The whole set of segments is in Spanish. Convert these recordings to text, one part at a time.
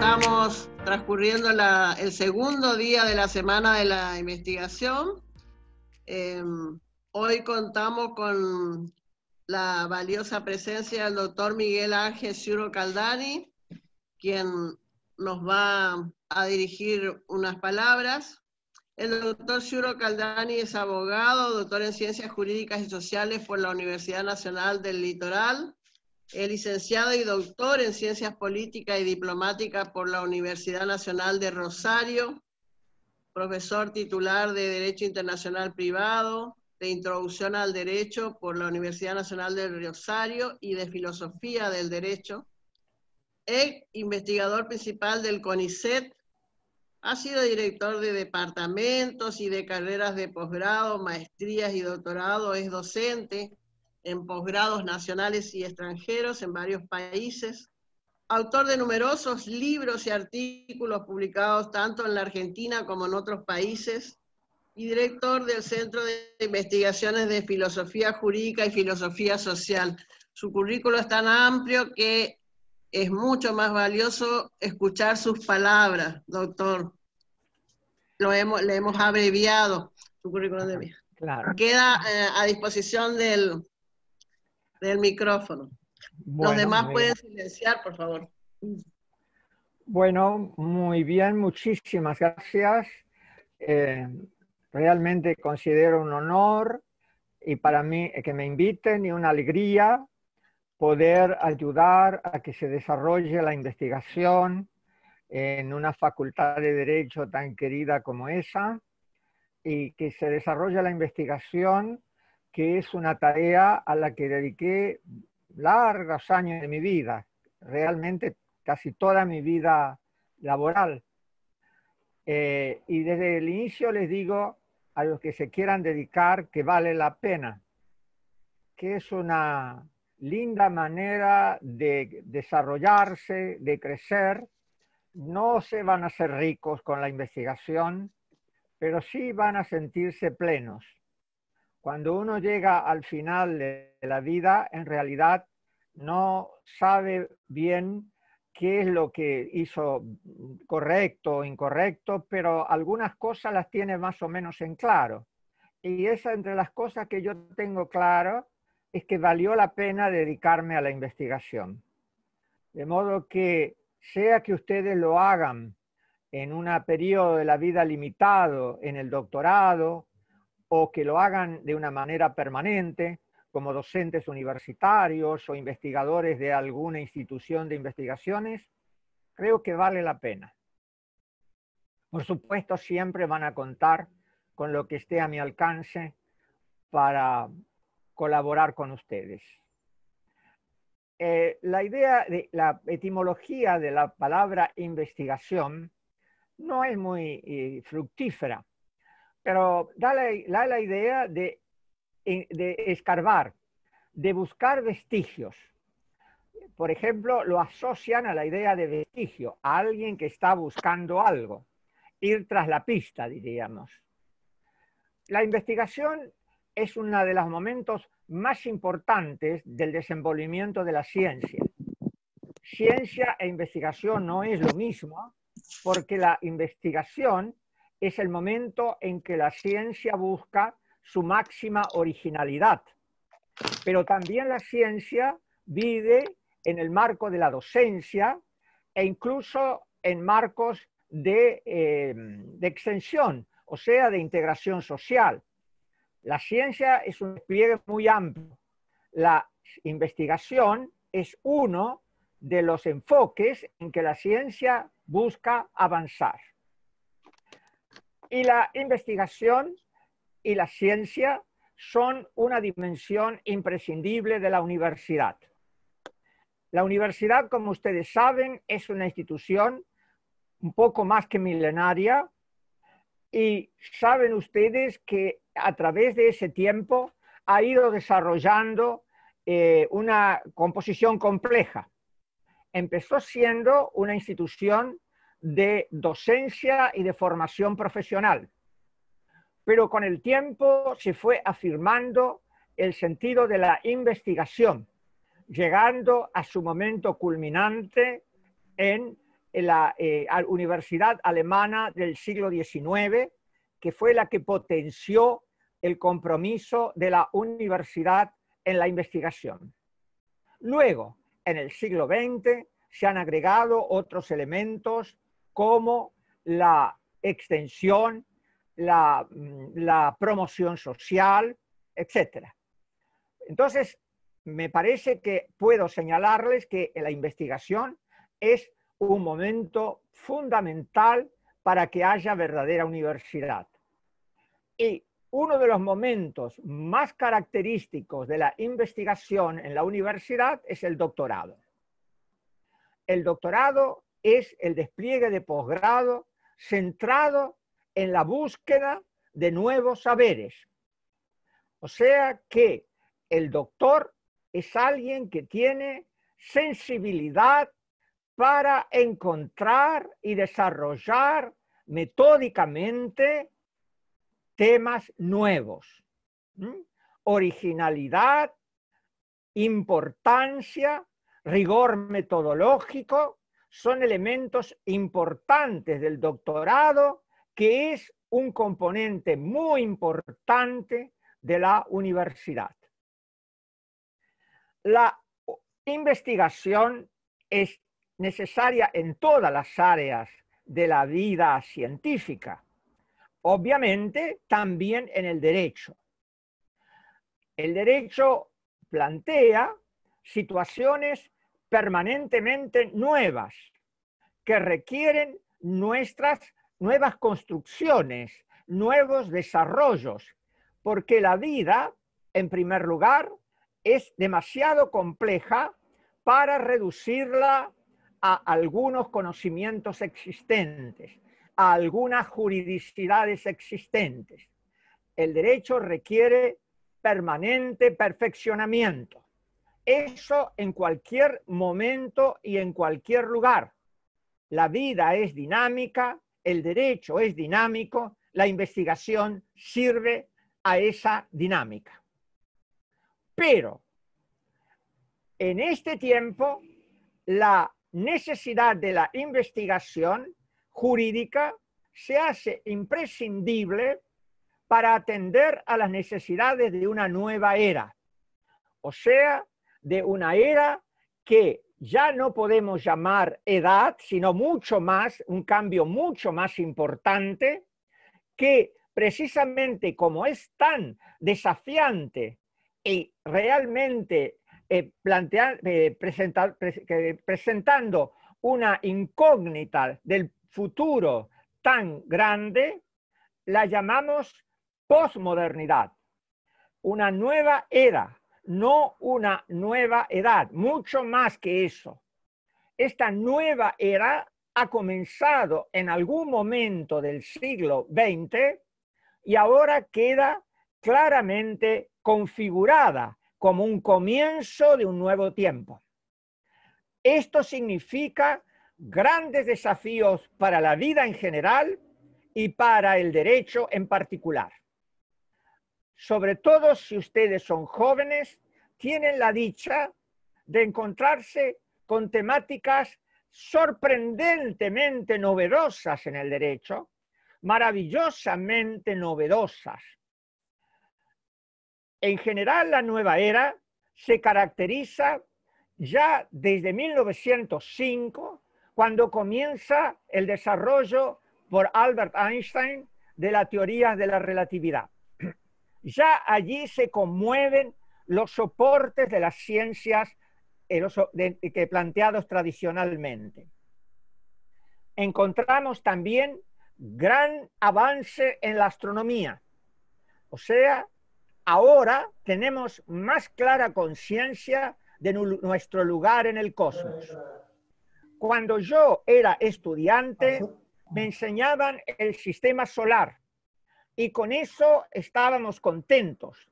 Estamos transcurriendo el segundo día de la semana de la investigación. Em, hoy contamos con la valiosa presencia del doctor Miguel Ángel Ciuro Caldani, quien nos va a dirigir unas palabras. El doctor Ciuro Caldani es abogado, doctor en Ciencias Jurídicas y Sociales por la Universidad Nacional del Litoral, es eh, licenciado y doctor en Ciencias Políticas y Diplomáticas por la Universidad Nacional de Rosario, profesor titular de Derecho Internacional Privado, de Introducción al Derecho por la Universidad Nacional de Rosario y de Filosofía del Derecho, es investigador principal del CONICET, ha sido director de departamentos y de carreras de posgrado, maestrías y doctorado, es docente, en posgrados nacionales y extranjeros en varios países, autor de numerosos libros y artículos publicados tanto en la Argentina como en otros países, y director del Centro de Investigaciones de Filosofía Jurídica y Filosofía Social. Su currículo es tan amplio que es mucho más valioso escuchar sus palabras, doctor. Lo hemos, le hemos abreviado su currículo de vida. Claro. Queda eh, a disposición del, del micrófono. Los demás pueden silenciar, por favor. Bueno, muy bien, muchísimas gracias. Eh, realmente considero un honor y para mí eh, que me inviten y una alegría poder ayudar a que se desarrolle la investigación en una facultad de derecho tan querida como esa y que se desarrolle la investigación que es una tarea a la que dediqué largos años de mi vida, realmente casi toda mi vida laboral. Eh, y desde el inicio les digo a los que se quieran dedicar que vale la pena, que es una linda manera de desarrollarse, de crecer. No se van a ser ricos con la investigación, pero sí van a sentirse plenos cuando uno llega al final de la vida, en realidad no sabe bien qué es lo que hizo correcto o incorrecto, pero algunas cosas las tiene más o menos en claro. Y esa entre las cosas que yo tengo claro es que valió la pena dedicarme a la investigación. De modo que sea que ustedes lo hagan en un periodo de la vida limitado, en el doctorado o que lo hagan de una manera permanente, como docentes universitarios o investigadores de alguna institución de investigaciones, creo que vale la pena. Por supuesto, siempre van a contar con lo que esté a mi alcance para colaborar con ustedes. Eh, la idea de la etimología de la palabra investigación no es muy eh, fructífera pero da la, idea de, escarbar, de buscar vestigios. Por ejemplo, lo asocian a la idea de vestigio, a alguien que está buscando algo, ir tras la pista, diríamos. La investigación es uno de los momentos más importantes del desenvolvimiento de la ciencia. Ciencia e investigación no es lo mismo, porque la investigación es el momento en que la ciencia busca su máxima originalidad. Pero también la ciencia vive en el marco de la docencia e incluso en marcos de, eh, extensión, o sea, de integración social. La ciencia es un despliegue muy amplio. La investigación es uno de los enfoques en que la ciencia busca avanzar. Y la investigación y la ciencia son una dimensión imprescindible de la universidad. La universidad, como ustedes saben, es una institución un poco más que milenaria y saben ustedes que a través de ese tiempo ha ido desarrollando eh, una composición compleja. Empezó siendo una institución de docencia y de formación profesional. Pero con el tiempo se fue afirmando el sentido de la investigación, llegando a su momento culminante en la eh, Universidad Alemana del siglo XIX, que fue la que potenció el compromiso de la universidad en la investigación. Luego, en el siglo XX, se han agregado otros elementos como la extensión, la, mm, promoción social, etc. Entonces, me parece que puedo señalarles que la investigación es un momento fundamental para que haya verdadera universidad. Y uno de los momentos más característicos de la investigación en la universidad es el doctorado. El doctorado es el despliegue de posgrado centrado en la búsqueda de nuevos saberes. O sea que el doctor es alguien que tiene sensibilidad para encontrar y desarrollar metódicamente temas nuevos. Originalidad, importancia, rigor metodológico son elementos importantes del doctorado, que es un componente muy importante de la universidad. La investigación es necesaria en todas las áreas de la vida científica, obviamente también en el derecho. El derecho plantea situaciones permanentemente nuevas, que requieren nuestras nuevas construcciones, nuevos desarrollos, porque la vida, en primer lugar, es demasiado compleja para reducirla a algunos conocimientos existentes, a algunas juridicidades existentes. El derecho requiere permanente perfeccionamiento eso en cualquier momento y en cualquier lugar. La vida es dinámica, el derecho es dinámico, la investigación sirve a esa dinámica. Pero en este tiempo, la necesidad de la investigación jurídica se hace imprescindible para atender a las necesidades de una nueva era, o sea, de una era que ya no podemos llamar edad, sino mucho más, un cambio mucho más importante, que precisamente como es tan desafiante y realmente eh, eh, presentando una incógnita del futuro tan grande, la llamamos posmodernidad, una nueva era no una nueva edad, mucho más que eso. Esta nueva era ha comenzado en algún momento del siglo XX y ahora queda claramente configurada como un comienzo de un nuevo tiempo. Esto significa grandes desafíos para la vida en general y para el derecho en particular sobre todo si ustedes son jóvenes, tienen la dicha de encontrarse con temáticas sorprendentemente novedosas en el derecho, maravillosamente novedosas. En general, la nueva era se caracteriza ya desde 1905, cuando comienza el desarrollo por Albert Einstein de la teoría de la relatividad ya allí se conmueven los soportes de las ciencias que planteados tradicionalmente. Encontramos también gran avance en la astronomía. O sea, ahora tenemos más clara conciencia de nuestro lugar en el cosmos. Cuando yo era estudiante, me enseñaban el sistema solar y con eso estábamos contentos.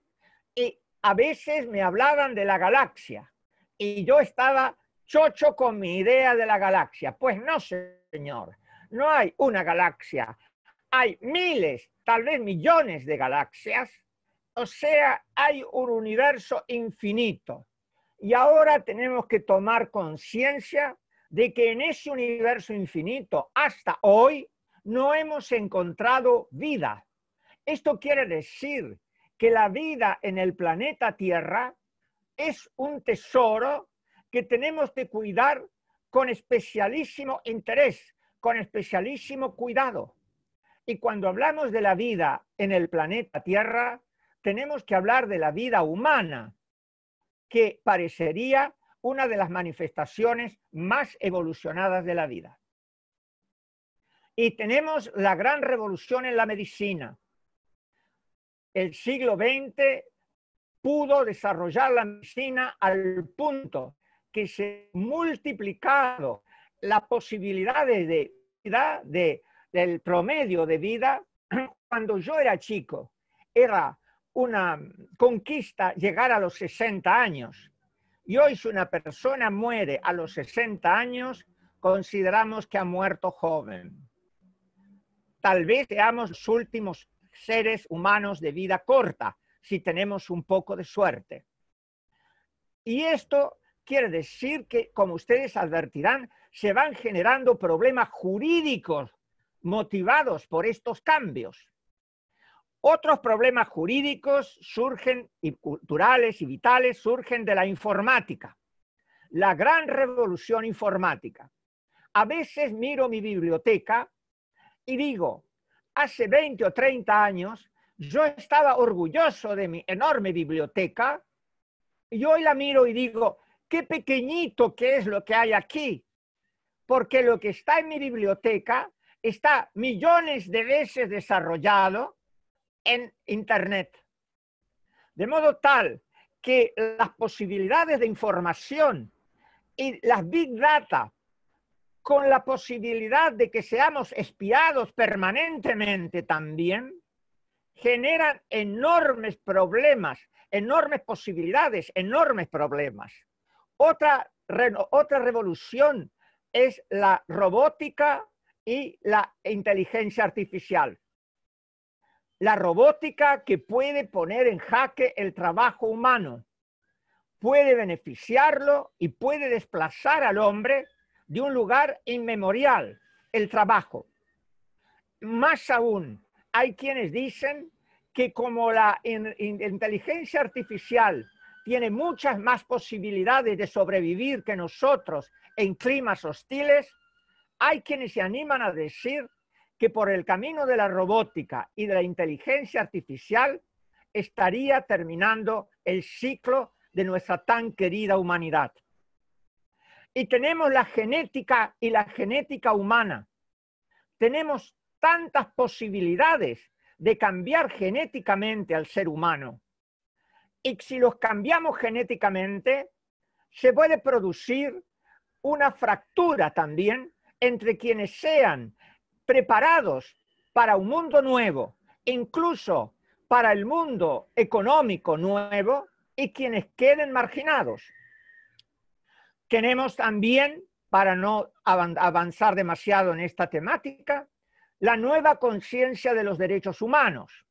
Y a veces me hablaban de la galaxia y yo estaba chocho con mi idea de la galaxia. Pues no, señor, no hay una galaxia. Hay miles, tal vez millones de galaxias. O sea, hay un universo infinito. Y ahora tenemos que tomar conciencia de que en ese universo infinito, hasta hoy, no hemos encontrado vida. Esto quiere decir que la vida en el planeta Tierra es un tesoro que tenemos que cuidar con especialísimo interés, con especialísimo cuidado. Y cuando hablamos de la vida en el planeta Tierra, tenemos que hablar de la vida humana, que parecería una de las manifestaciones más evolucionadas de la vida. Y tenemos la gran revolución en la medicina, el siglo XX pudo desarrollar la medicina al punto que se han multiplicado las posibilidades de vida, del promedio de vida. Cuando yo era chico, era una conquista llegar a los 60 años. Y hoy si una persona muere a los 60 años, consideramos que ha muerto joven. Tal vez seamos los últimos seres humanos de vida corta, si tenemos un poco de suerte. Y esto quiere decir que, como ustedes advertirán, se van generando problemas jurídicos motivados por estos cambios. Otros problemas jurídicos surgen, y culturales y vitales, surgen de la informática, la gran revolución informática. A veces miro mi biblioteca y digo, hace 20 o 30 años, yo estaba orgulloso de mi enorme biblioteca y hoy la miro y digo, qué pequeñito que es lo que hay aquí, porque lo que está en mi biblioteca está millones de veces desarrollado en Internet. De modo tal que las posibilidades de información y las big data con la posibilidad de que seamos espiados permanentemente también, generan enormes problemas, enormes posibilidades, enormes problemas. Otra, otra revolución es la robótica y la inteligencia artificial. La robótica que puede poner en jaque el trabajo humano, puede beneficiarlo y puede desplazar al hombre de un lugar inmemorial, el trabajo. Más aún, hay quienes dicen que como la inteligencia artificial tiene muchas más posibilidades de sobrevivir que nosotros en climas hostiles, hay quienes se animan a decir que por el camino de la robótica y de la inteligencia artificial estaría terminando el ciclo de nuestra tan querida humanidad y tenemos la genética y la genética humana. Tenemos tantas posibilidades de cambiar genéticamente al ser humano. Y si los cambiamos genéticamente, se puede producir una fractura también entre quienes sean preparados para un mundo nuevo, incluso para el mundo económico nuevo, y quienes queden marginados. Tenemos también, para no avanzar demasiado en esta temática, la nueva conciencia de los derechos humanos.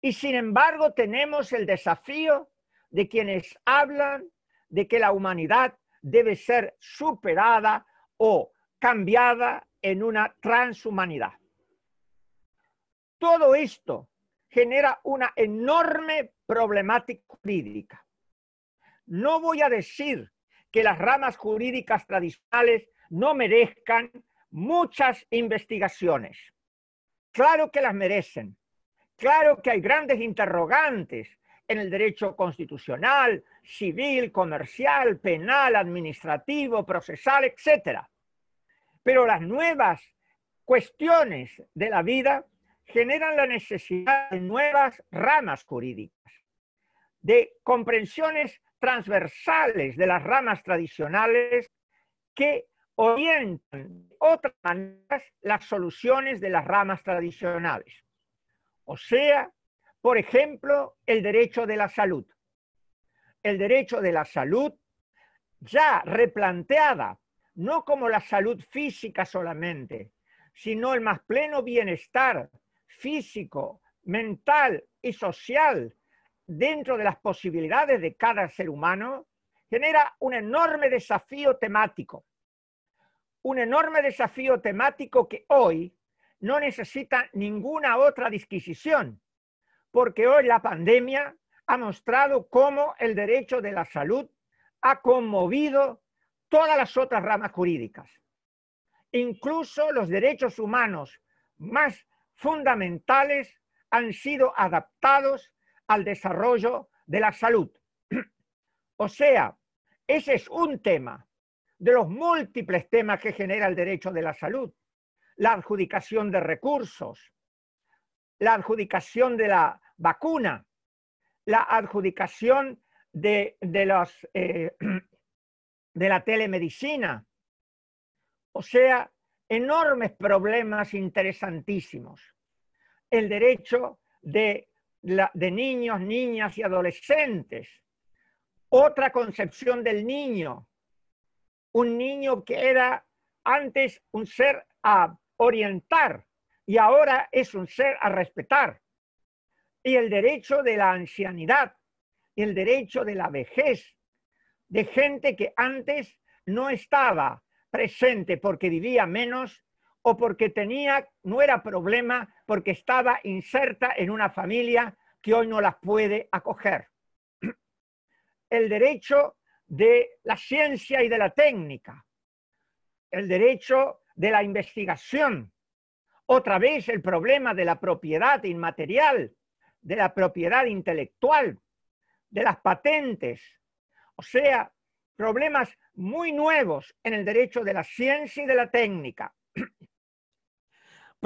Y sin embargo tenemos el desafío de quienes hablan de que la humanidad debe ser superada o cambiada en una transhumanidad. Todo esto genera una enorme problemática jurídica. No voy a decir que las ramas jurídicas tradicionales no merezcan muchas investigaciones. Claro que las merecen. Claro que hay grandes interrogantes en el derecho constitucional, civil, comercial, penal, administrativo, procesal, etc. Pero las nuevas cuestiones de la vida generan la necesidad de nuevas ramas jurídicas, de comprensiones transversales de las ramas tradicionales que orientan de otras maneras las soluciones de las ramas tradicionales. O sea, por ejemplo, el derecho de la salud. El derecho de la salud ya replanteada, no como la salud física solamente, sino el más pleno bienestar físico, mental y social dentro de las posibilidades de cada ser humano, genera un enorme desafío temático. Un enorme desafío temático que hoy no necesita ninguna otra disquisición, porque hoy la pandemia ha mostrado cómo el derecho de la salud ha conmovido todas las otras ramas jurídicas. Incluso los derechos humanos más fundamentales han sido adaptados al desarrollo de la salud. O sea, ese es un tema de los múltiples temas que genera el derecho de la salud. La adjudicación de recursos, la adjudicación de la vacuna, la adjudicación de, de eh, la telemedicina. O sea, enormes problemas interesantísimos. El derecho de de niños, niñas y adolescentes. Otra concepción del niño. Un niño que era antes un ser a orientar y ahora es un ser a respetar. Y el derecho de la ancianidad, el derecho de la vejez, de gente que antes no estaba presente porque vivía menos o porque tenía, no era problema, porque estaba inserta en una familia que hoy no las puede acoger. El derecho de la ciencia y de la técnica, el derecho de la investigación, otra vez el problema de la propiedad inmaterial, de la propiedad intelectual, de las patentes, o sea, problemas muy nuevos en el derecho de la ciencia y de la técnica.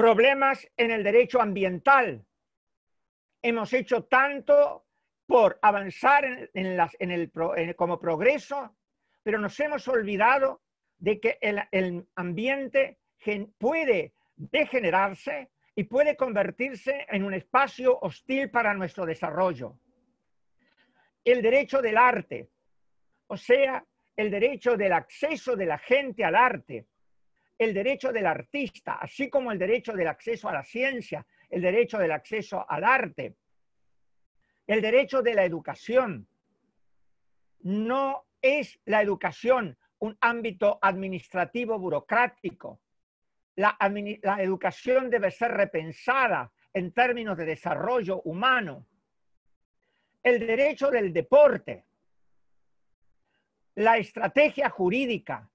problemas en el derecho ambiental. Hemos hecho tanto por avanzar en, el, como progreso, pero nos hemos olvidado de que el, ambiente puede degenerarse y puede convertirse en un espacio hostil para nuestro desarrollo. El derecho del arte, o sea, el derecho del acceso de la gente al arte, el derecho del artista, así como el derecho del acceso a la ciencia, el derecho del acceso al arte, el derecho de la educación. No es la educación un ámbito administrativo burocrático. La, educación debe ser repensada en términos de desarrollo humano. El derecho del deporte, la estrategia jurídica,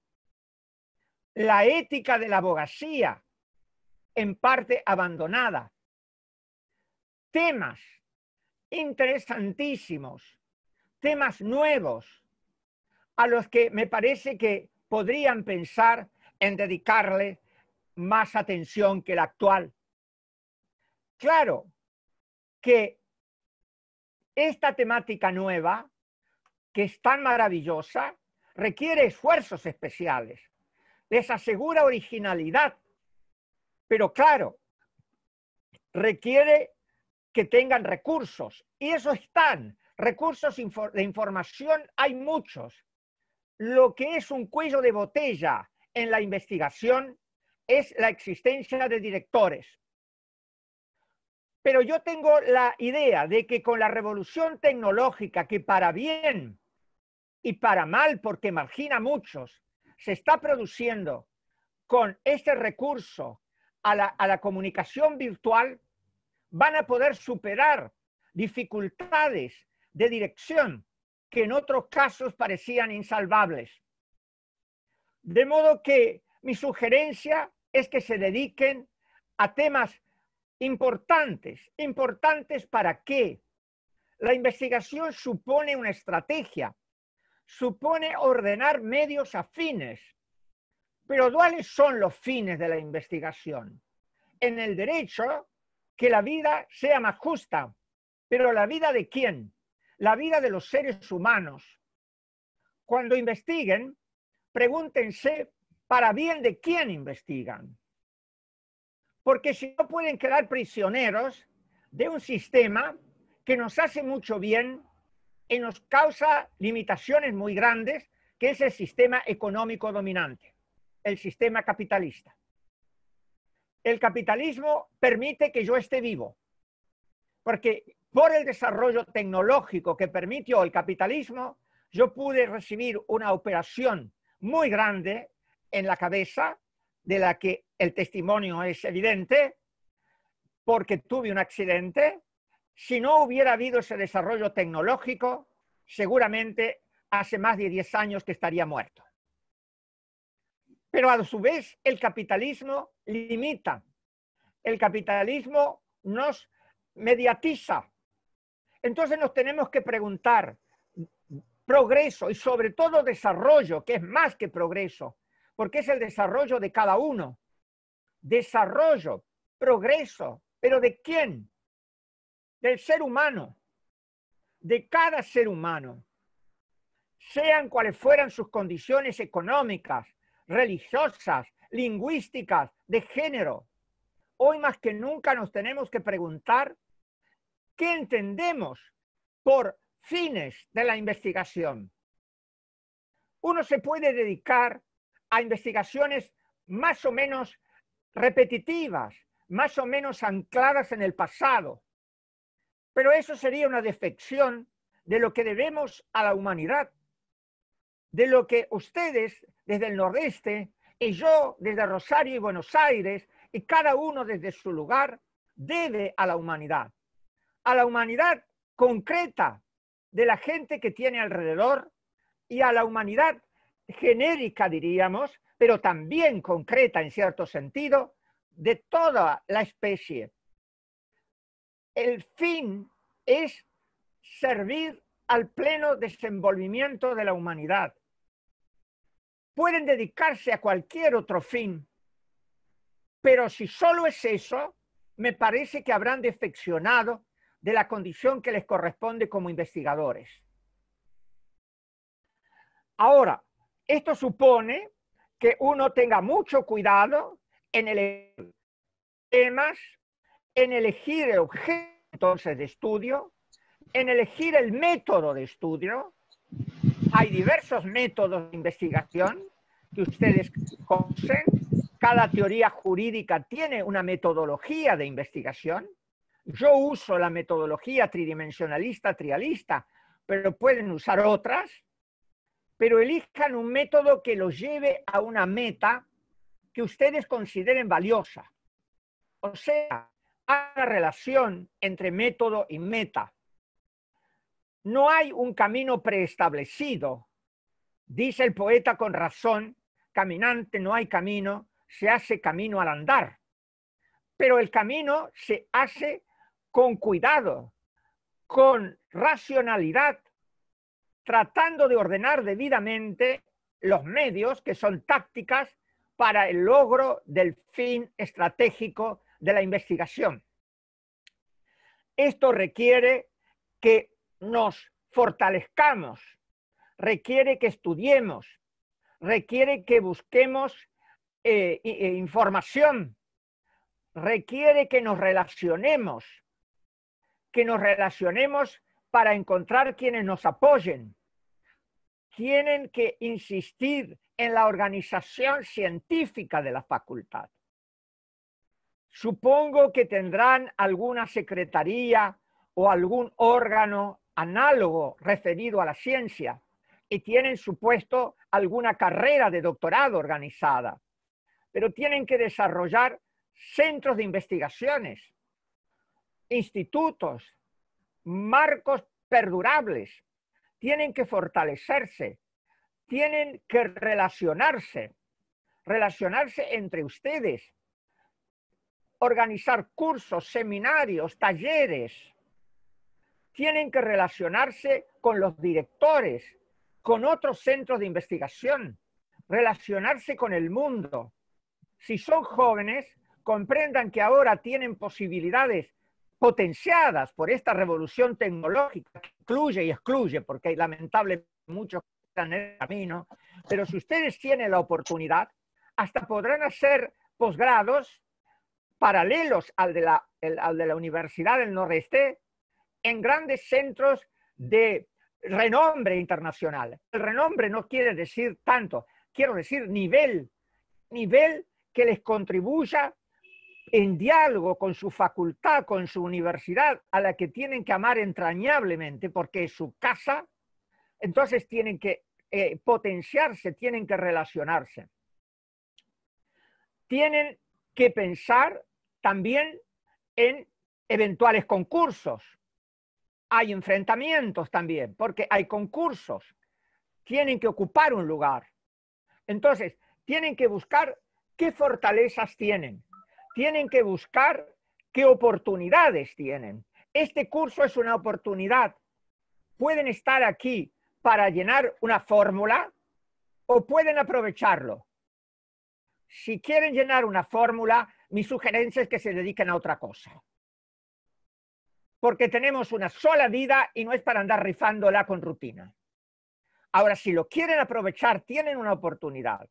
la ética de la abogacía, en parte abandonada. Temas interesantísimos, temas nuevos, a los que me parece que podrían pensar en dedicarle más atención que la actual. Claro que esta temática nueva, que es tan maravillosa, requiere esfuerzos especiales les asegura originalidad, pero claro, requiere que tengan recursos, y eso están. Recursos de información hay muchos. Lo que es un cuello de botella en la investigación es la existencia de directores. Pero yo tengo la idea de que con la revolución tecnológica, que para bien y para mal, porque margina a muchos, se está produciendo con este recurso a la, comunicación virtual, van a poder superar dificultades de dirección que en otros casos parecían insalvables. De modo que mi sugerencia es que se dediquen a temas importantes. ¿Importantes para que La investigación supone una estrategia supone ordenar medios afines. Pero ¿cuáles son los fines de la investigación? En el derecho, que la vida sea más justa. Pero ¿la vida de quién? La vida de los seres humanos. Cuando investiguen, pregúntense para bien de quién investigan. Porque si no pueden quedar prisioneros de un sistema que nos hace mucho bien y nos causa limitaciones muy grandes, que es el sistema económico dominante, el sistema capitalista. El capitalismo permite que yo esté vivo, porque por el desarrollo tecnológico que permitió el capitalismo, yo pude recibir una operación muy grande en la cabeza, de la que el testimonio es evidente, porque tuve un accidente si no hubiera habido ese desarrollo tecnológico, seguramente hace más de 10 años que estaría muerto. Pero a su vez, el capitalismo limita, el capitalismo nos mediatiza. Entonces nos tenemos que preguntar, progreso y sobre todo desarrollo, que es más que progreso, porque es el desarrollo de cada uno. Desarrollo, progreso, pero ¿de quién? del ser humano, de cada ser humano, sean cuales fueran sus condiciones económicas, religiosas, lingüísticas, de género. Hoy más que nunca nos tenemos que preguntar qué entendemos por fines de la investigación. Uno se puede dedicar a investigaciones más o menos repetitivas, más o menos ancladas en el pasado, pero eso sería una defección de lo que debemos a la humanidad, de lo que ustedes desde el nordeste y yo desde Rosario y Buenos Aires y cada uno desde su lugar debe a la humanidad, a la humanidad concreta de la gente que tiene alrededor y a la humanidad genérica, diríamos, pero también concreta en cierto sentido, de toda la especie el fin es servir al pleno desenvolvimiento de la humanidad. Pueden dedicarse a cualquier otro fin, pero si solo es eso, me parece que habrán defeccionado de la condición que les corresponde como investigadores. Ahora, esto supone que uno tenga mucho cuidado en el temas en elegir el objeto entonces de estudio, en elegir el método de estudio. Hay diversos métodos de investigación que ustedes conocen. Cada teoría jurídica tiene una metodología de investigación. Yo uso la metodología tridimensionalista, trialista, pero pueden usar otras. Pero elijan un método que los lleve a una meta que ustedes consideren valiosa. O sea, la relación entre método y meta. No hay un camino preestablecido. Dice el poeta con razón, caminante no hay camino, se hace camino al andar. Pero el camino se hace con cuidado, con racionalidad, tratando de ordenar debidamente los medios que son tácticas para el logro del fin estratégico de la investigación. Esto requiere que nos fortalezcamos, requiere que estudiemos, requiere que busquemos eh, eh, información, requiere que nos relacionemos, que nos relacionemos para encontrar quienes nos apoyen. Tienen que insistir en la organización científica de la facultad. Supongo que tendrán alguna secretaría o algún órgano análogo referido a la ciencia y tienen supuesto alguna carrera de doctorado organizada, pero tienen que desarrollar centros de investigaciones, institutos, marcos perdurables, tienen que fortalecerse, tienen que relacionarse, relacionarse entre ustedes, organizar cursos, seminarios, talleres. Tienen que relacionarse con los directores, con otros centros de investigación, relacionarse con el mundo. Si son jóvenes, comprendan que ahora tienen posibilidades potenciadas por esta revolución tecnológica que incluye y excluye, porque lamentablemente muchos están en el camino, pero si ustedes tienen la oportunidad, hasta podrán hacer posgrados paralelos al de la, Universidad del Nordeste en grandes centros de renombre internacional. El renombre no quiere decir tanto, quiero decir nivel, nivel que les contribuya en diálogo con su facultad, con su universidad, a la que tienen que amar entrañablemente porque es su casa, entonces tienen que eh, potenciarse, tienen que relacionarse. Tienen que pensar también en eventuales concursos. Hay enfrentamientos también, porque hay concursos. Tienen que ocupar un lugar. Entonces, tienen que buscar qué fortalezas tienen. Tienen que buscar qué oportunidades tienen. Este curso es una oportunidad. Pueden estar aquí para llenar una fórmula o pueden aprovecharlo. Si quieren llenar una fórmula, mi sugerencia es que se dediquen a otra cosa. Porque tenemos una sola vida y no es para andar rifándola con rutina. Ahora, si lo quieren aprovechar, tienen una oportunidad.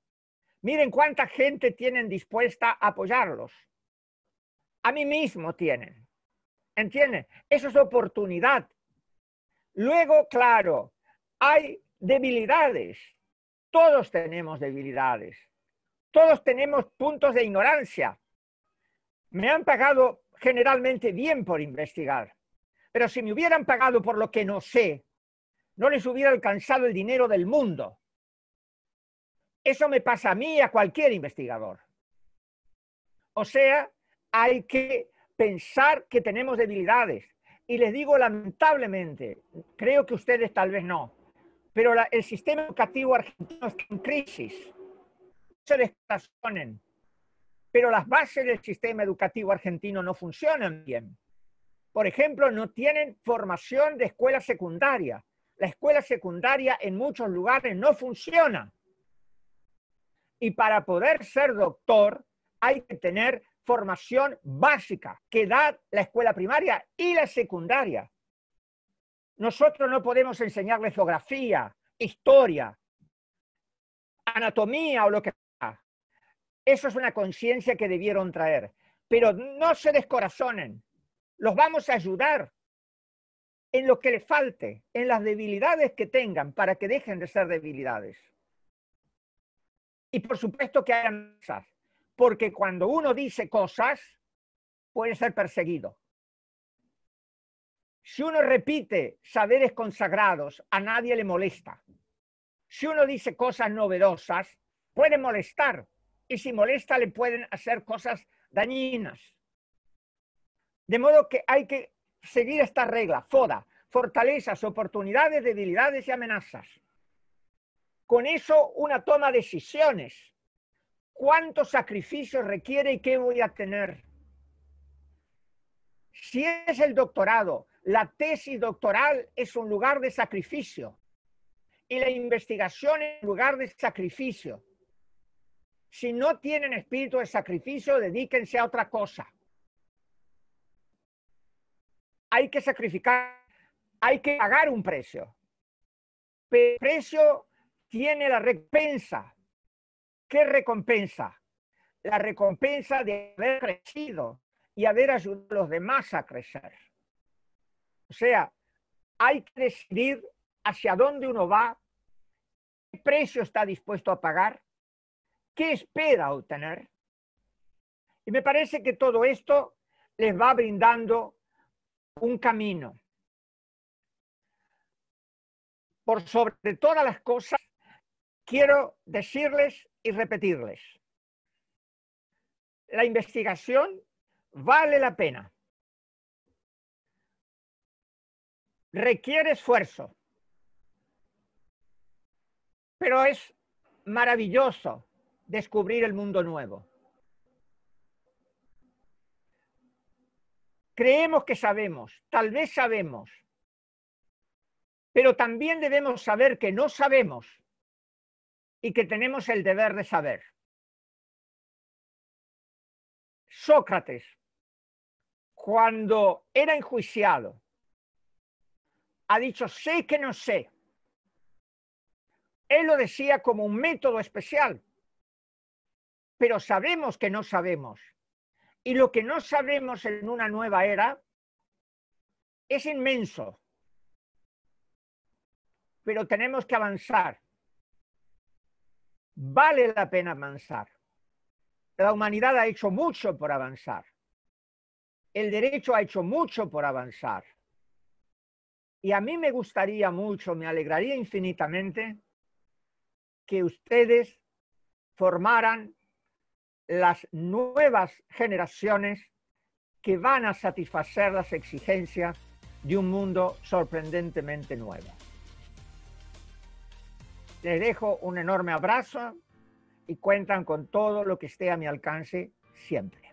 Miren cuánta gente tienen dispuesta a apoyarlos. A mí mismo tienen. ¿Entienden? Eso es oportunidad. Luego, claro, hay debilidades. Todos tenemos debilidades. Todos tenemos puntos de ignorancia. Me han pagado generalmente bien por investigar, pero si me hubieran pagado por lo que no sé, no les hubiera alcanzado el dinero del mundo. Eso me pasa a mí y a cualquier investigador. O sea, hay que pensar que tenemos debilidades. Y les digo lamentablemente, creo que ustedes tal vez no, pero el sistema educativo argentino está en crisis. se estacionen pero las bases del sistema educativo argentino no funcionan bien. Por ejemplo, no tienen formación de escuela secundaria. La escuela secundaria en muchos lugares no funciona. Y para poder ser doctor hay que tener formación básica que da la escuela primaria y la secundaria. Nosotros no podemos enseñarle geografía, historia, anatomía o lo que eso es una conciencia que debieron traer. Pero no se descorazonen. Los vamos a ayudar en lo que les falte, en las debilidades que tengan, para que dejen de ser debilidades. Y por supuesto que hagan cosas, porque cuando uno dice cosas, puede ser perseguido. Si uno repite saberes consagrados, a nadie le molesta. Si uno dice cosas novedosas, puede molestar, y si molesta le pueden hacer cosas dañinas. De modo que hay que seguir esta regla, FODA, fortalezas, oportunidades, debilidades y amenazas. Con eso una toma de decisiones. ¿Cuántos sacrificios requiere y qué voy a tener? Si es el doctorado, la tesis doctoral es un lugar de sacrificio y la investigación es un lugar de sacrificio. Si no tienen espíritu de sacrificio, dedíquense a otra cosa. Hay que sacrificar, hay que pagar un precio. Pero el precio tiene la recompensa. ¿Qué recompensa? La recompensa de haber crecido y haber ayudado a los demás a crecer. O sea, hay que decidir hacia dónde uno va, qué precio está dispuesto a pagar qué espera obtener. Y me parece que todo esto les va brindando un camino. Por sobre todas las cosas, quiero decirles y repetirles, la investigación vale la pena, requiere esfuerzo, pero es maravilloso descubrir el mundo nuevo. Creemos que sabemos, tal vez sabemos, pero también debemos saber que no sabemos y que tenemos el deber de saber. Sócrates, cuando era enjuiciado, ha dicho, sé que no sé. Él lo decía como un método especial pero sabemos que no sabemos. Y lo que no sabemos en una nueva era es inmenso. Pero tenemos que avanzar. Vale la pena avanzar. La humanidad ha hecho mucho por avanzar. El derecho ha hecho mucho por avanzar. Y a mí me gustaría mucho, me alegraría infinitamente que ustedes formaran las nuevas generaciones que van a satisfacer las exigencias de un mundo sorprendentemente nuevo. Les dejo un enorme abrazo y cuentan con todo lo que esté a mi alcance siempre.